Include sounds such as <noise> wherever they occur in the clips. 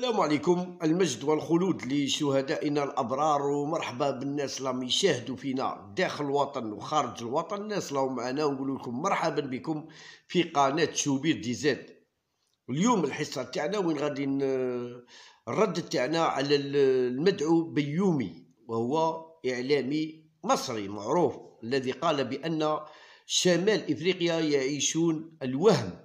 السلام عليكم المجد والخلود لشهدائنا الابرار ومرحبا بالناس اللي راهم يشاهدوا فينا داخل الوطن وخارج الوطن الناس اللي معنا ونقول لكم مرحبا بكم في قناه شوبير دي زاد اليوم الحصه تاعنا وين غادي الرد تاعنا على المدعو بيومي وهو اعلامي مصري معروف الذي قال بان شمال افريقيا يعيشون الوهم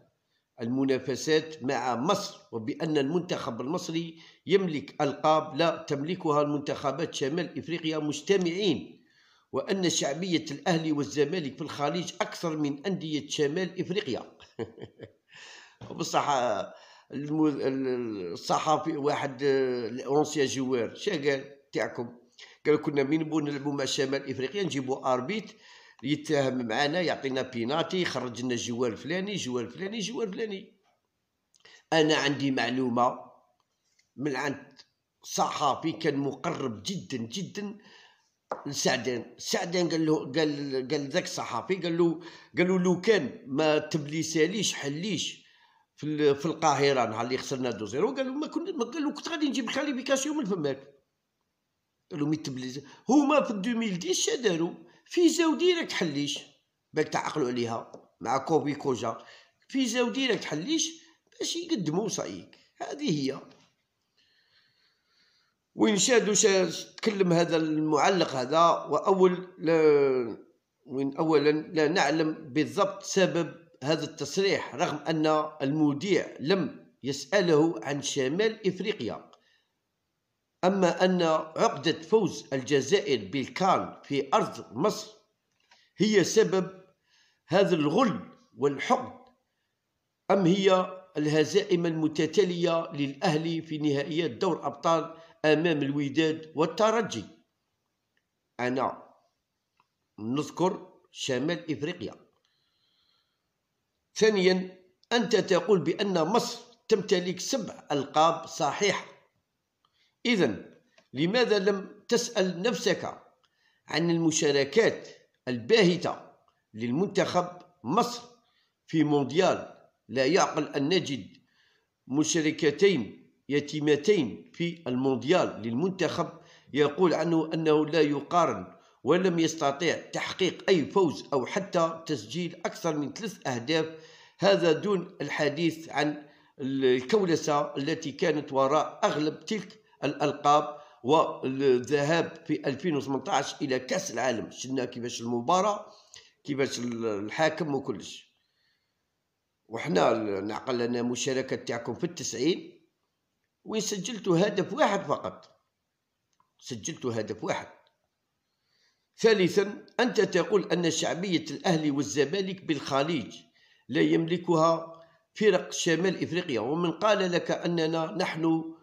المنافسات مع مصر وبأن المنتخب المصري يملك ألقاب لا تملكها المنتخبات شمال إفريقيا مجتمعين وأن شعبية الأهلي والزمالك في الخليج أكثر من أندية شمال إفريقيا <laughs> وبصح الصحفي واحد اونسيا جوار شا قال تاعكم قال كنا من نبغوا نلعبوا مع شمال افريقيا نجيبوا اربيت يتهم معنا يعطينا بيناتي يخرج لنا الجوال الفلاني الجوال الفلاني الجوال الفلاني انا عندي معلومه من عند صحافي كان مقرب جدا جدا لسعدان سعدان قال له قال قال ذاك الصحافي قال له قال له لو كان ما تبليساليش حليش في في القاهره نهار اللي خسرنا دو زيرو قال له ما كنت قال له كنت غادي نجيب الكاليفيكاسيون من فماك قال له مي هما في 2010 شنو داروا في زاودي راك حليش بالك تعقلوا عليها مع كوبي كوجا زاودي راك حليش باش يقدموا صايك هذه هي وين شادو تكلم هذا المعلق هذا واول لا وين اولا لا نعلم بالضبط سبب هذا التصريح رغم ان المذيع لم يساله عن شمال افريقيا أما أن عقدة فوز الجزائر بالكان في أرض مصر هي سبب هذا الغل والحقد أم هي الهزائم المتتالية للأهلي في نهائيات دور أبطال أمام الوداد والترجي أنا نذكر شمال إفريقيا ثانيا أنت تقول بأن مصر تمتلك سبع ألقاب صحيحة إذا لماذا لم تسأل نفسك عن المشاركات الباهتة للمنتخب مصر في مونديال لا يعقل أن نجد مشاركتين يتيمتين في المونديال للمنتخب يقول عنه أنه لا يقارن ولم يستطيع تحقيق أي فوز أو حتى تسجيل أكثر من ثلاث أهداف هذا دون الحديث عن الكولسة التي كانت وراء أغلب تلك الألقاب والذهاب في 2018 إلى كأس العالم شفنا كيفاش المباراة كيفاش الحاكم وكلش وحنا نعقل لنا مشاركة تاعكم في التسعين وين سجلتوا هدف واحد فقط سجلت هدف واحد ثالثا أنت تقول أن شعبية الأهلي والزمالك بالخليج لا يملكها فرق شمال إفريقيا ومن قال لك أننا نحن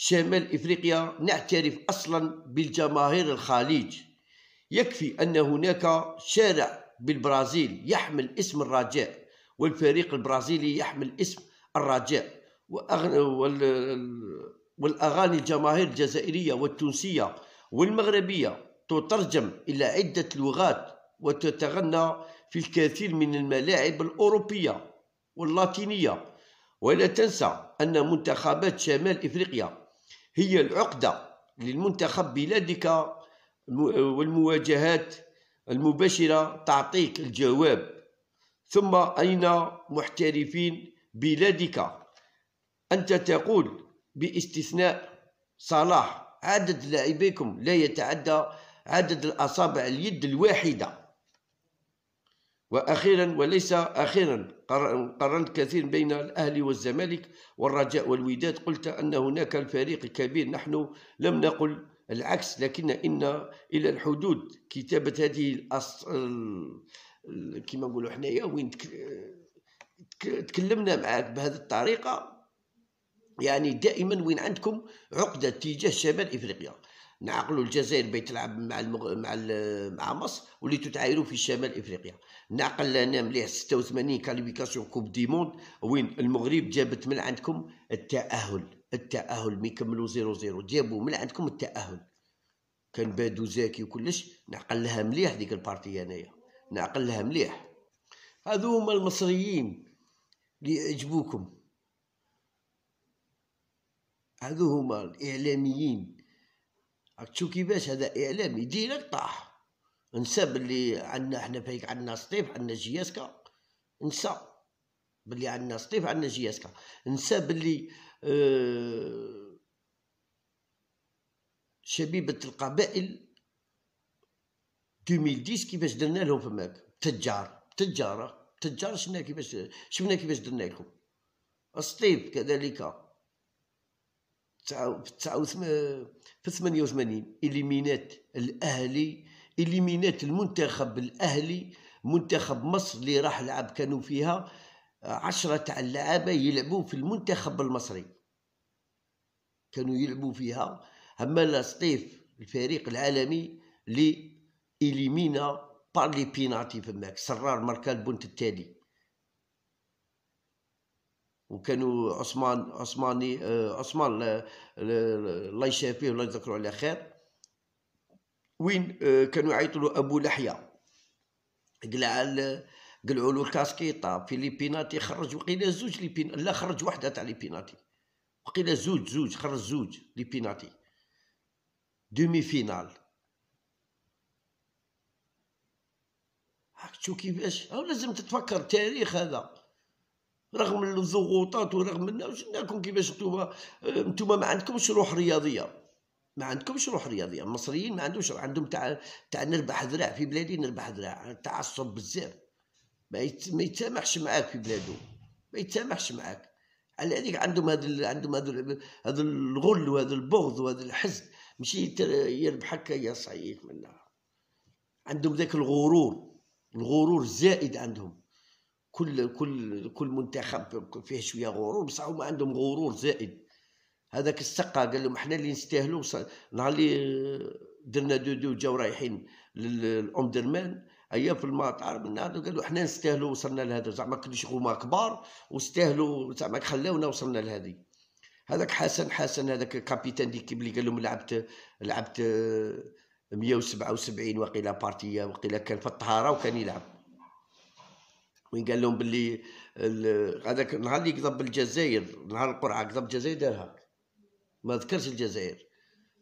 شمال افريقيا نعترف اصلا بالجماهير الخليج يكفي ان هناك شارع بالبرازيل يحمل اسم الرجاء والفريق البرازيلي يحمل اسم الرجاء والاغاني الجماهير الجزائريه والتونسيه والمغربيه تترجم الى عده لغات وتتغنى في الكثير من الملاعب الاوروبيه واللاتينيه ولا تنسى ان منتخبات شمال افريقيا هي العقدة للمنتخب بلادك والمواجهات المباشرة تعطيك الجواب ثم أين محترفين بلادك أنت تقول باستثناء صلاح عدد لاعبيكم لا يتعدى عدد الأصابع اليد الواحدة وأخيرا وليس أخيرا قرنت كثير بين الأهلي والزمالك والرجاء والوداد قلت أن هناك الفريق كبير نحن لم نقل العكس لكن إن إلى الحدود كتابة هذه الأص... كما نقولوا حنايا وين تكلمنا معك بهذه الطريقة يعني دائما وين عندكم عقدة تجاه شمال إفريقيا نعقلوا الجزائر باهي تلعب مع المغ... مع ال... مع مصر وليتو تعايروا في شمال افريقيا نعقل لنا مليح 86 كاليفيكاسيون كوب دي موند وين المغرب جابت من عندكم التاهل التاهل مي كملوا 0 0 جابوا من عندكم التاهل كان بادو زاكي وكلش نعقل لها مليح ديك البارتي انايا نعقل لها مليح هذو هما المصريين اللي عجبوكم هذو هما الاعلاميين عرفتوا كيفاش هذا اعلامي ديريكت طاح نسى باللي عندنا حنا فيك عندنا سطيف عندنا جياسكا نسى باللي عندنا سطيف عندنا جياسكا نسى باللي آه شبيبة القبائل 2010 كيفاش درنا لهم فماك تجار تجارة تجار شفنا كيفاش شفنا كيفاش درنا لكم السطيف كذلك في 88 اليمينات الاهلي اليمينات المنتخب الاهلي منتخب مصر اللي راح لعب كانوا فيها آه، عشرة تاع اللعابة يلعبوا في المنتخب المصري كانوا يلعبوا فيها اما سطيف الفريق العالمي اللي اليمينا بار لي بيناتي فماك سرار ماركا البنت التالي وكانوا عثمان عثماني آه، عثمان الله يشافيه الله يذكره على خير وين آه، كانوا يعيطوا له ابو لحيه قلع قلعوا له الكاسكيطا في ليبيناتي خرج وقيل زوج ليبين لا خرج وحده تاع ليبيناتي وقيل زوج زوج خرج زوج ليبيناتي دومي فينال هاك تشوف كيفاش لازم تتفكر التاريخ هذا رغم الضغوطات ورغم واش لكم كيفاش نتوما آه، نتوما ما عندكمش روح رياضيه ما عندكمش روح رياضيه المصريين ما عندوش عندهم تاع تاع نربح ذراع في بلادي نربح ذراع تعصب بزاف ما, يت... ما يتسامحش معاك في بلادو ما يتسامحش معاك على هذيك عندهم هذا ال... عندهم هذا ال... هذا الغل وهذا البغض وهذا الحزن ماشي يتر... يربحك يا صحيح منها عندهم ذاك الغرور الغرور زائد عندهم كل كل كل منتخب فيه شويه غرور بصح هما عندهم غرور زائد هذاك السقا قال لهم احنا اللي نستاهلو نهار اللي آه، درنا دو دو جاو رايحين للامدرمان ايا في المات من قالوا قالو احنا نستاهلو وصلنا لهذا زعما كلش هما كبار واستاهلوا زعما خلاونا وصلنا لهذه هذاك حسن حسن هذاك الكابيتان ديكيب اللي قال لهم لعبت لعبت 177 آه، وقيله بارتيه وقيله كان في الطهاره وكان يلعب وين قال لهم باللي هذاك النهار اللي كذب بالجزائر نهار القرعه كذب الجزائر دارها ما ذكرش الجزائر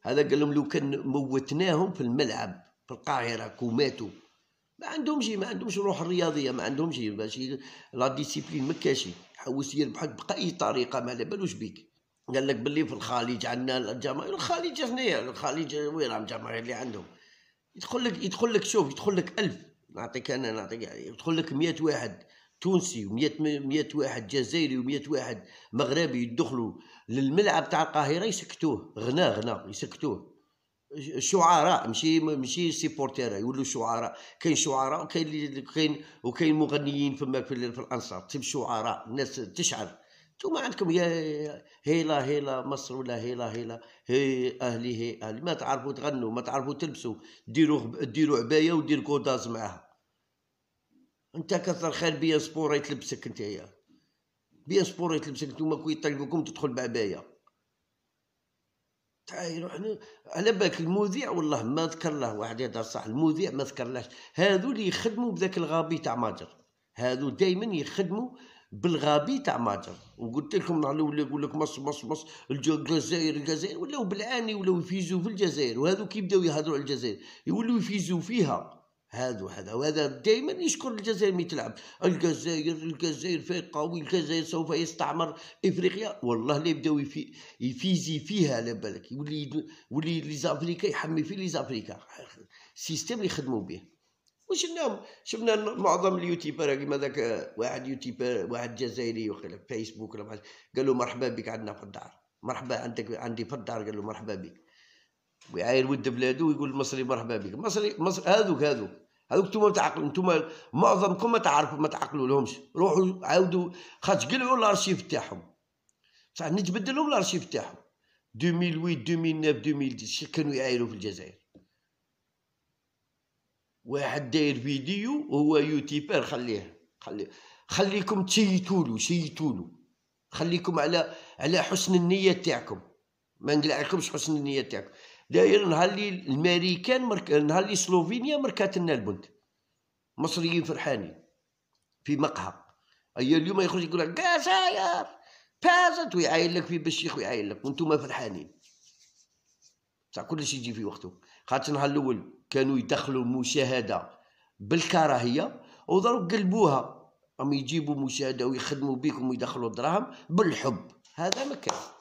هذا قال لهم لو كان موتناهم في الملعب في القاهره كوماتوا ما عندهمش ما عندهمش روح الرياضيه ما عندهمش ماشي لا ديسيبلين ما كاشي حوس يربحك باي طريقه ما على بالوش بيك قال لك باللي في الخليج عندنا الجماهير الخليج هنايا الخليج وين الجماهير اللي عندهم يدخل لك يدخل لك شوف يدخل لك ألف نعطيك انا نعطيك يعني يدخل لك 100 واحد تونسي و100 واحد جزائري و100 واحد مغربي يدخلوا للملعب تاع القاهره يسكتوه غنى غنى يسكتوه شعراء ماشي ماشي سيبورتيرا يولوا شعراء كاين شعراء وكاين كاين وكاين مغنيين فما في, في الانصار تم شعراء الناس تشعر انتم عندكم يا هيلا هيلا مصر ولا هيلا هيلا هي اهلي هي اهلي ما تعرفوا تغنوا ما تعرفوا تلبسوا ديروا ديروا عبايه ودير كوداز معاها انت كثر خير بيا سبور يتلبسك نتايا بيا سبور يتلبسك نتوما كي يطلقوكم تدخل بعبايه تعاي روح على بالك المذيع والله ما ذكر له واحد يهضر صح المذيع ما ذكر لهش هادو اللي يخدموا بذاك الغابي تاع ماجر هادو دائما يخدموا بالغابي تاع ماجر وقلت لكم نهار الاول يقول لك مصر مصر مصر الجزائر الجزائر ولاو بالعاني ولاو يفيزوا في الجزائر وهذو كيبداو يهضروا على الجزائر يولوا يفيزوا فيها هذا وهذا وهذا دائما يشكر الجزائر مي تلعب الجزائر الجزائر فريق قوي الجزائر سوف يستعمر افريقيا والله لا يبداو يفيزي فيها على بالك يولي يولي لي زافريكا يحمي في لي زافريكا سيستم اللي يخدموا به وشفناهم شفنا معظم اليوتيوبر كيما ذاك واحد يوتيوبر واحد جزائري وقال فيسبوك ولا قال له مرحبا بك عندنا في الدار مرحبا عندك عندي في الدار قال له مرحبا بك ويعاير ود بلادو ويقول المصري مرحبا بك مصري مصر هذوك هذوك هذوك انتم تعقلوا انتم معظمكم ما تعرفوا ما تعقلوا لهمش روحوا عاودوا خاطر قلعوا الارشيف تاعهم بصح نتبدلهم الارشيف تاعهم 2008 2009 2010 كانوا يعايروا في الجزائر واحد داير فيديو هو يوتيوبر خليه خليه خليكم تشيتولو شيتولو خليكم على على حسن النيه تاعكم ما نقلعلكمش حسن النيه تاعكم داير نهار اللي الماريكان مرك... نهار اللي سلوفينيا مركات لنا البنت مصريين فرحانين في مقهى اي اليوم يخرج يقول لك قزاير فازت ويعاين لك في بالشيخ ويعاين لك وانتم فرحانين بصح كلشي يجي في وقته خاطر النهار الاول كانوا يدخلوا مشاهده بالكراهيه وضرب قلبوها هم يجيبوا مشاهده ويخدموا بيكم ويدخلوا دراهم بالحب هذا ما كان